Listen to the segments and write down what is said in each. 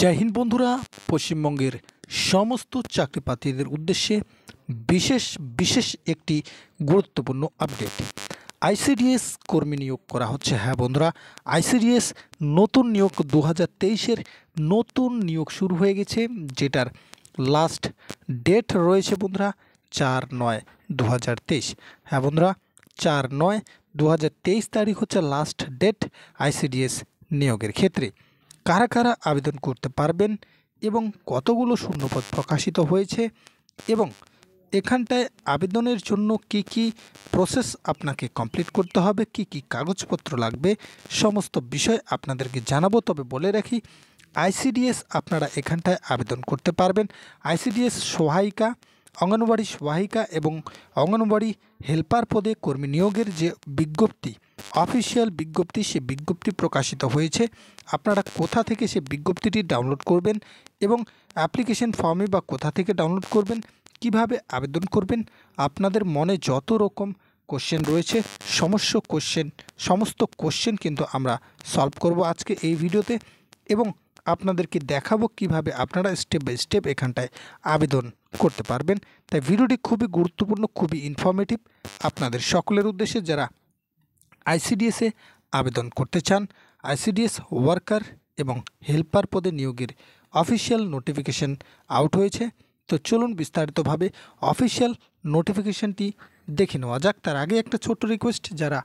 জয় বন্ধুরা পশ্চিমবঙ্গের সমস্ত চাকরি প্রার্থীদের উদ্দেশ্যে বিশেষ বিশেষ একটি গুরুত্বপূর্ণ আপডেট আইসিডিএস কর্মী নিয়োগ করা হচ্ছে হ্যাঁ বন্ধুরা আইসিডিএস নতুন নিয়োগ দু হাজার নতুন নিয়োগ শুরু হয়ে গেছে যেটার লাস্ট ডেট রয়েছে বন্ধুরা চার নয় দু হাজার তেইশ হ্যাঁ বন্ধুরা চার নয় দু তারিখ হচ্ছে লাস্ট ডেট আইসিডিএস নিয়োগের ক্ষেত্রে কারা কারা আবেদন করতে পারবেন এবং কতগুলো শূন্যপদ প্রকাশিত হয়েছে এবং এখানটায় আবেদনের জন্য কি কি প্রসেস আপনাকে কমপ্লিট করতে হবে কি কি কাগজপত্র লাগবে সমস্ত বিষয় আপনাদেরকে জানাবো তবে বলে রাখি আইসিডিএস আপনারা এখানটায় আবেদন করতে পারবেন আইসিডিএস সহায়িকা অঙ্গনওয়াড়ি সহায়িকা এবং অঙ্গনওয়াড়ি হেল্পার পদে কর্মী নিয়োগের যে বিজ্ঞপ্তি অফিসিয়াল বিজ্ঞপ্তি সে বিজ্ঞপ্তি প্রকাশিত হয়েছে আপনারা কোথা থেকে সে বিজ্ঞপ্তিটি ডাউনলোড করবেন এবং অ্যাপ্লিকেশন ফর্মে বা কোথা থেকে ডাউনলোড করবেন কিভাবে আবেদন করবেন আপনাদের মনে যত রকম কোশ্চেন রয়েছে সমস্ত কোশ্চেন সমস্ত কোশ্চেন কিন্তু আমরা সলভ করব আজকে এই ভিডিওতে এবং আপনাদেরকে দেখাবো কিভাবে আপনারা স্টেপ বাই স্টেপ এখানটায় আবেদন করতে পারবেন তাই ভিডিওটি খুবই গুরুত্বপূর্ণ খুবই ইনফর্মেটিভ আপনাদের সকলের উদ্দেশ্যে যারা আইসিডিএসে আবেদন করতে চান আইসিডিএস ওয়ার্কার এবং হেল্পার পদে নিয়োগের অফিসিয়াল নোটিফিকেশন আউট হয়েছে তো চলুন বিস্তারিতভাবে অফিসিয়াল নোটিফিকেশনটি দেখে নেওয়া যাক তার আগে একটা ছোট্ট রিকোয়েস্ট যারা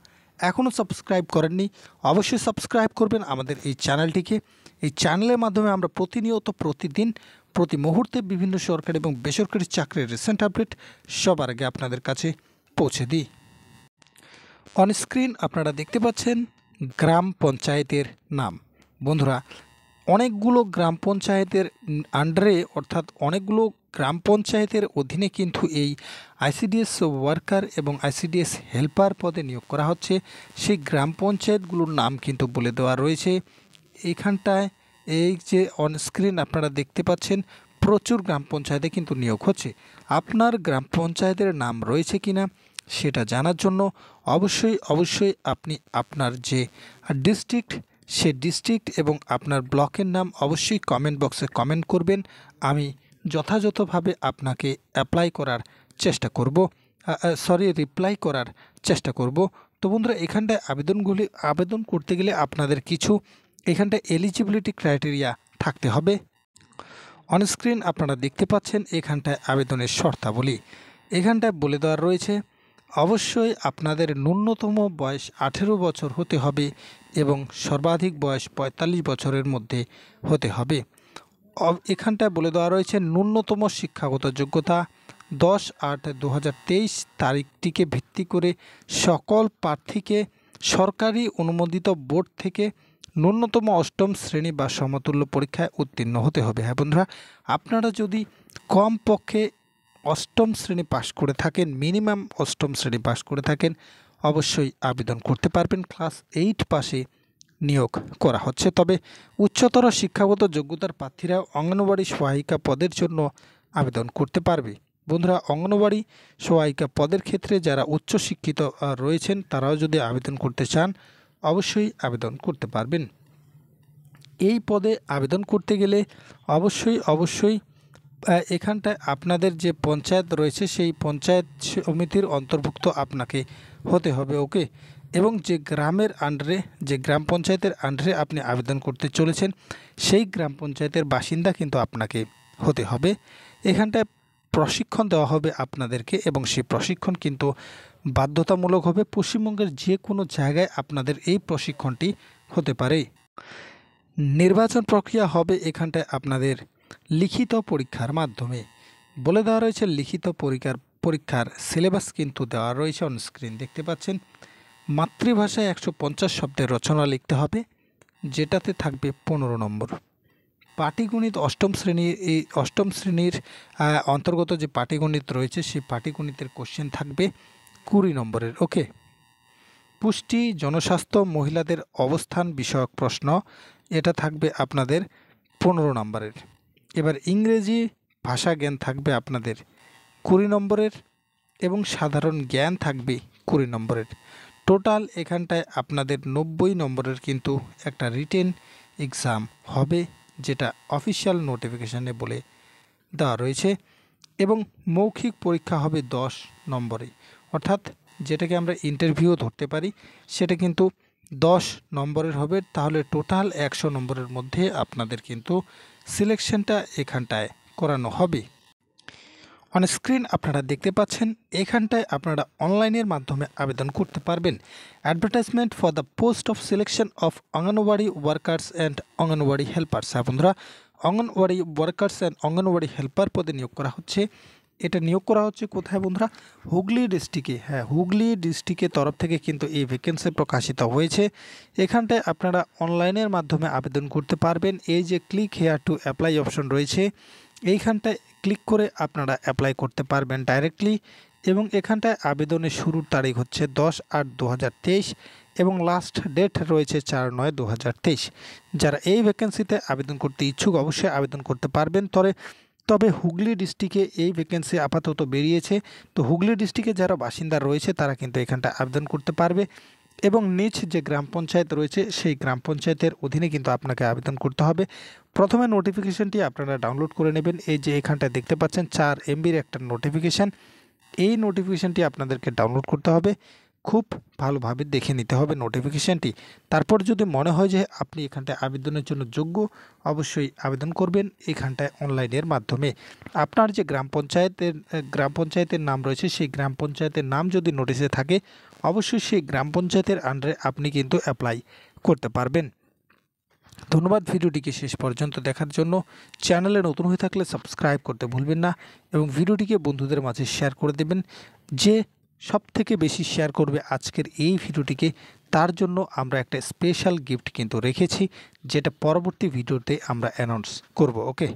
এখনও সাবস্ক্রাইব করেননি অবশ্যই সাবস্ক্রাইব করবেন আমাদের এই চ্যানেলটিকে এই চ্যানেলের মাধ্যমে আমরা প্রতিনিয়ত প্রতিদিন প্রতি মুহূর্তে বিভিন্ন সরকারি এবং বেসরকারি চাকরির রিসেন্ট আপডেট সবার আগে আপনাদের কাছে পৌঁছে দিই অনস্ক্রিন আপনারা দেখতে পাচ্ছেন গ্রাম পঞ্চায়েতের নাম বন্ধুরা অনেকগুলো গ্রাম পঞ্চায়েতের আন্ডারে অর্থাৎ অনেকগুলো গ্রাম পঞ্চায়েতের অধীনে কিন্তু এই আইসিডিএস ওয়ার্কার এবং আইসিডিএস হেল্পার পদে নিয়োগ করা হচ্ছে সেই গ্রাম পঞ্চায়েতগুলোর নাম কিন্তু বলে দেওয়া রয়েছে এইখানটায় এই যে অনস্ক্রিন আপনারা দেখতে পাচ্ছেন প্রচুর গ্রাম পঞ্চায়েতে কিন্তু নিয়োগ হচ্ছে আপনার গ্রাম পঞ্চায়েতের নাম রয়েছে কিনা সেটা জানার জন্য অবশ্যই অবশ্যই আপনি আপনার যে ডিস্ট্রিক্ট সে ডিস্ট্রিক্ট এবং আপনার ব্লকের নাম অবশ্যই কমেন্ট বক্সে কমেন্ট করবেন আমি যথাযথভাবে আপনাকে অ্যাপ্লাই করার চেষ্টা করব সরি রিপ্লাই করার চেষ্টা করব তো বন্ধুরা এখানটায় আবেদনগুলি আবেদন করতে গেলে আপনাদের কিছু এখানটায় এলিজিবিলিটি ক্রাইটেরিয়া থাকতে হবে অনস্ক্রিন আপনারা দেখতে পাচ্ছেন এখানটায় আবেদনের শর্তাবলী এখানটায় বলে দেওয়া রয়েছে অবশ্যই আপনাদের ন্যূনতম বয়স আঠেরো বছর হতে হবে এবং সর্বাধিক বয়স ৪৫ বছরের মধ্যে হতে হবে এখানটায় বলে দেওয়া রয়েছে ন্যূনতম শিক্ষাগত যোগ্যতা দশ আট দু তারিখটিকে ভিত্তি করে সকল প্রার্থীকে সরকারি অনুমোদিত বোর্ড থেকে ন্যূনতম অষ্টম শ্রেণী বা সমতুল্য পরীক্ষায় উত্তীর্ণ হতে হবে হ্যাঁ বন্ধুরা আপনারা যদি কমপক্ষে অষ্টম শ্রেণী পাশ করে থাকেন মিনিমাম অষ্টম শ্রেণী পাশ করে থাকেন অবশ্যই আবেদন করতে পারবেন ক্লাস এইট পাশে নিয়োগ করা হচ্ছে তবে উচ্চতর শিক্ষাগত যোগ্যতার প্রার্থীরা অঙ্গনওয়াড়ি সহায়িকা পদের জন্য আবেদন করতে পারবে বন্ধুরা অঙ্গনওয়াড়ি সহায়িকা পদের ক্ষেত্রে যারা উচ্চ শিক্ষিত রয়েছেন তারাও যদি আবেদন করতে চান অবশ্যই আবেদন করতে পারবেন এই পদে আবেদন করতে গেলে অবশ্যই অবশ্যই এখানটায় আপনাদের যে পঞ্চায়েত রয়েছে সেই পঞ্চায়েত সমিতির অন্তর্ভুক্ত আপনাকে হতে হবে ওকে এবং যে গ্রামের আন্ডারে যে গ্রাম পঞ্চায়েতের আন্ডারে আপনি আবেদন করতে চলেছেন সেই গ্রাম পঞ্চায়েতের বাসিন্দা কিন্তু আপনাকে হতে হবে এখানটায় প্রশিক্ষণ দেওয়া হবে আপনাদেরকে এবং সেই প্রশিক্ষণ কিন্তু বাধ্যতামূলক হবে পশ্চিমবঙ্গের যে কোনো জায়গায় আপনাদের এই প্রশিক্ষণটি হতে পারে নির্বাচন প্রক্রিয়া হবে এখানটায় আপনাদের লিখিত পরীক্ষার মাধ্যমে বলে দেওয়া রয়েছে লিখিত পরীক্ষার পরীক্ষার সিলেবাস কিন্তু দেওয়া রয়েছে অনস্ক্রিন দেখতে পাচ্ছেন মাতৃভাষায় একশো পঞ্চাশ শব্দের রচনা লিখতে হবে যেটাতে থাকবে পনেরো নম্বর পাটিগণিত অষ্টম শ্রেণীর এই অষ্টম শ্রেণীর অন্তর্গত যে পাটিগণিত রয়েছে সেই পাটিগণিতের কোশ্চেন থাকবে কুড়ি নম্বরের ওকে পুষ্টি জনস্বাস্থ্য মহিলাদের অবস্থান বিষয়ক প্রশ্ন এটা থাকবে আপনাদের পনেরো নম্বরের এবার ইংরেজি ভাষা জ্ঞান থাকবে আপনাদের কুড়ি নম্বরের এবং সাধারণ জ্ঞান থাকবে কুড়ি নম্বরের টোটাল এখানটায় আপনাদের নব্বই নম্বরের কিন্তু একটা রিটেন এক্সাম হবে যেটা অফিসিয়াল নোটিফিকেশানে বলে দেওয়া রয়েছে এবং মৌখিক পরীক্ষা হবে দশ নম্বরে অর্থাৎ যেটাকে আমরা ইন্টারভিউ ধরতে পারি সেটা কিন্তু দশ নম্বরের হবে তাহলে টোটাল একশো নম্বরের মধ্যে আপনাদের কিন্তু সিলেকশনটা এখানটায় করানো হবে অন স্ক্রিন আপনারা দেখতে পাচ্ছেন এখানটায় আপনারা অনলাইনের মাধ্যমে আবেদন করতে পারবেন advertisement for the post of selection of Anganwadi workers and Anganwadi helpers বন্ধুরা Anganwadi workers and Anganwadi helper পদে নিয়োগ করা হচ্ছে এটা নিয়োগ করা হচ্ছে কোথায় বন্ধুরা হুগলি ডিস্ট্রিক্টে হ্যাঁ হুগলি ডিস্ট্রিক্টের তরফ থেকে কিন্তু এই ভ্যাকেন্সি প্রকাশিত হয়েছে এখানটায় আপনারা অনলাইনের মাধ্যমে আবেদন করতে পারবেন এই যে click here to apply option রয়েছে এইখানটায় ক্লিক করে আপনারা অ্যাপ্লাই করতে পারবেন ডাইরেক্টলি এবং এখানটায় আবেদনের শুরুর তারিখ হচ্ছে দশ আট দু এবং লাস্ট ডেট রয়েছে চার নয় দু যারা এই ভ্যাকেন্সিতে আবেদন করতে ইচ্ছুক অবশ্যই আবেদন করতে পারবেন তবে তবে হুগলি ডিস্ট্রিক্টে এই ভ্যাকেন্সি আপাতত বেরিয়েছে তো হুগলি ডিস্ট্রিক্টে যারা বাসিন্দা রয়েছে তারা কিন্তু এখানটা আবেদন করতে পারবে এবং নিচ যে গ্রাম পঞ্চায়েত রয়েছে সেই গ্রাম পঞ্চায়েতের অধীনে কিন্তু আপনাকে আবেদন করতে হবে প্রথমে নোটিফিকেশনটি আপনারা ডাউনলোড করে নেবেন এই যে এখানটায় দেখতে পাচ্ছেন চার এমবির একটা নোটিফিকেশান এই নোটিফিকেশানটি আপনাদেরকে ডাউনলোড করতে হবে খুব ভালোভাবে দেখে নিতে হবে নোটিফিকেশানটি তারপর যদি মনে হয় যে আপনি এখানটায় আবেদনের জন্য যোগ্য অবশ্যই আবেদন করবেন এখানটায় অনলাইনের মাধ্যমে আপনার যে গ্রাম পঞ্চায়েতের গ্রাম পঞ্চায়েতের নাম রয়েছে সেই গ্রাম পঞ্চায়েতের নাম যদি নোটিশে থাকে অবশ্যই সেই গ্রাম পঞ্চায়েতের আন্ডারে আপনি কিন্তু অ্যাপ্লাই করতে পারবেন ধন্যবাদ ভিডিওটিকে শেষ পর্যন্ত দেখার জন্য চ্যানেলে নতুন হয়ে থাকলে সাবস্ক্রাইব করতে ভুলবেন না এবং ভিডিওটিকে বন্ধুদের মাঝে শেয়ার করে দেবেন যে সব থেকে বেশি শেয়ার করবে আজকের এই ভিডিওটিকে তার জন্য আমরা একটা স্পেশাল গিফট কিন্তু রেখেছি যেটা পরবর্তী ভিডিওতে আমরা অ্যানাউন্স করব ওকে